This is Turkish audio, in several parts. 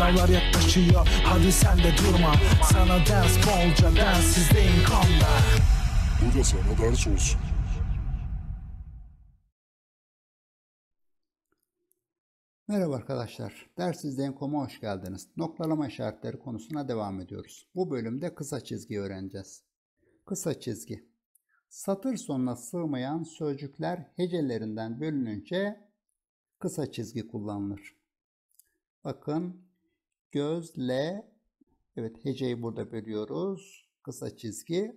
Sınavlar yaklaşıyor hadi sen de durma Sana ders bolca densizdeyim kanla Bu da sana ders olsun Merhaba arkadaşlar. Dersizden koma hoş geldiniz. Noktalama işaretleri konusuna devam ediyoruz. Bu bölümde kısa çizgi öğreneceğiz. Kısa çizgi. Satır sonuna sığmayan sözcükler hecelerinden bölününce kısa çizgi kullanılır. Bakın Gözle evet heceyi burada bölüyoruz. Kısa çizgi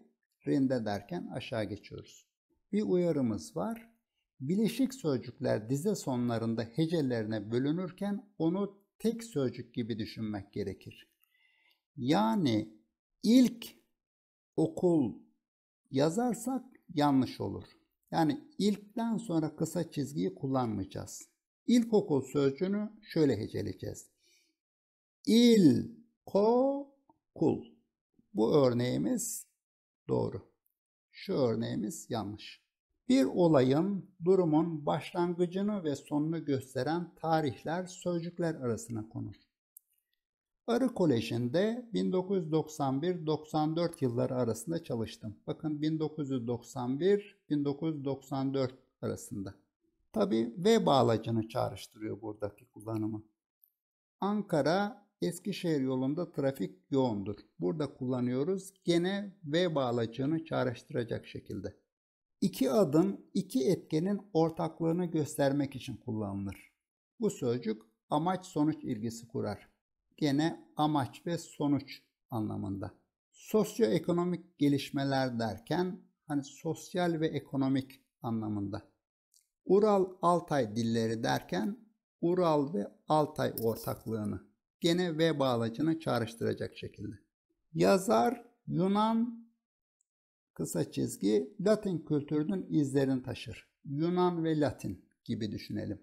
rinde derken aşağı geçiyoruz. Bir uyarımız var. Bileşik sözcükler dize sonlarında hecelerine bölünürken onu tek sözcük gibi düşünmek gerekir. Yani ilk okul yazarsak yanlış olur. Yani ilkten sonra kısa çizgiyi kullanmayacağız. İlkokul sözcüğünü şöyle heceleyeceğiz il, ko, kul. Bu örneğimiz doğru. Şu örneğimiz yanlış. Bir olayın, durumun başlangıcını ve sonunu gösteren tarihler sözcükler arasına konur. Arı Koleji'nde 1991-94 yılları arasında çalıştım. Bakın 1991-1994 arasında. Tabi V bağlacını çağrıştırıyor buradaki kullanımı. Ankara Eskişehir yolunda trafik yoğundur. Burada kullanıyoruz gene V bağlacını çağrıştıracak şekilde. İki adım iki etkenin ortaklığını göstermek için kullanılır. Bu sözcük amaç sonuç ilgisi kurar. Gene amaç ve sonuç anlamında. Sosyoekonomik gelişmeler derken hani sosyal ve ekonomik anlamında. Ural Altay dilleri derken Ural ve Altay ortaklığını gene V bağlacını çağrıştıracak şekilde. Yazar Yunan kısa çizgi Latin kültürünün izlerini taşır. Yunan ve Latin gibi düşünelim.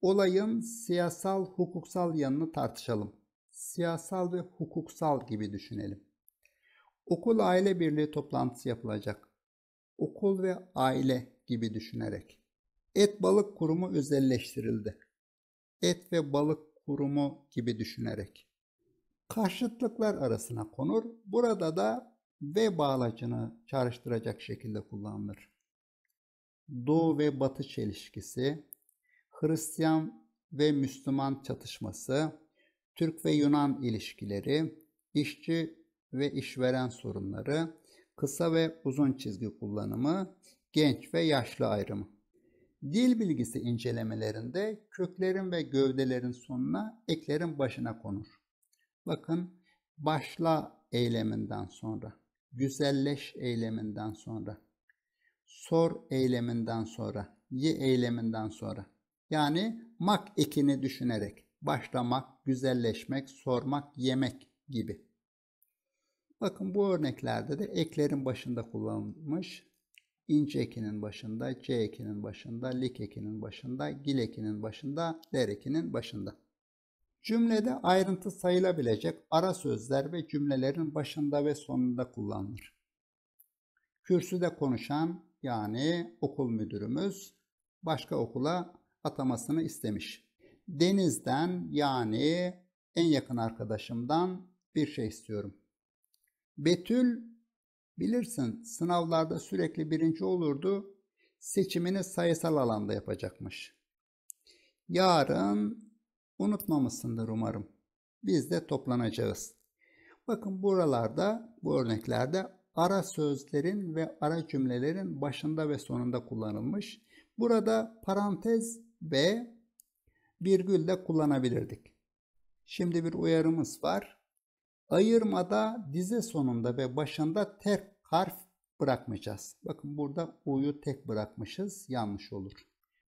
Olayın siyasal hukuksal yanını tartışalım. Siyasal ve hukuksal gibi düşünelim. Okul aile birliği toplantısı yapılacak. Okul ve aile gibi düşünerek. Et balık kurumu özelleştirildi. Et ve balık kurumu gibi düşünerek. Karşıtlıklar arasına konur. Burada da ve bağlacını çağrıştıracak şekilde kullanılır. Doğu ve Batı çelişkisi, Hristiyan ve Müslüman çatışması, Türk ve Yunan ilişkileri, işçi ve işveren sorunları, kısa ve uzun çizgi kullanımı, genç ve yaşlı ayrımı. Dil bilgisi incelemelerinde köklerin ve gövdelerin sonuna eklerin başına konur. Bakın başla eyleminden sonra, güzelleş eyleminden sonra, sor eyleminden sonra, ye eyleminden sonra. Yani mak ekini düşünerek başlamak, güzelleşmek, sormak, yemek gibi. Bakın bu örneklerde de eklerin başında kullanılmış inç ekinin başında, c ekinin başında, lik ekinin başında, gil ekinin başında, der ekinin başında. Cümlede ayrıntı sayılabilecek ara sözler ve cümlelerin başında ve sonunda kullanılır. Kürsüde konuşan yani okul müdürümüz başka okula atamasını istemiş. Deniz'den yani en yakın arkadaşımdan bir şey istiyorum. Betül Bilirsin sınavlarda sürekli birinci olurdu. Seçimini sayısal alanda yapacakmış. Yarın unutmamışsındır umarım. Biz de toplanacağız. Bakın buralarda bu örneklerde ara sözlerin ve ara cümlelerin başında ve sonunda kullanılmış. Burada parantez ve virgül de kullanabilirdik. Şimdi bir uyarımız var. Ayırmada dize sonunda ve başında tek harf bırakmayacağız. Bakın burada u'yu tek bırakmışız. Yanlış olur.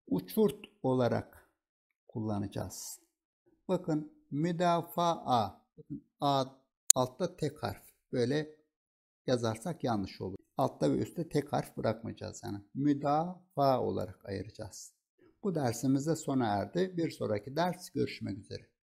Uçurt olarak kullanacağız. Bakın müdafaa. Bakın a altta tek harf. Böyle yazarsak yanlış olur. Altta ve üstte tek harf bırakmayacağız yani. Müdafaa olarak ayıracağız. Bu dersimizde sona erdi. Bir sonraki ders görüşmek üzere.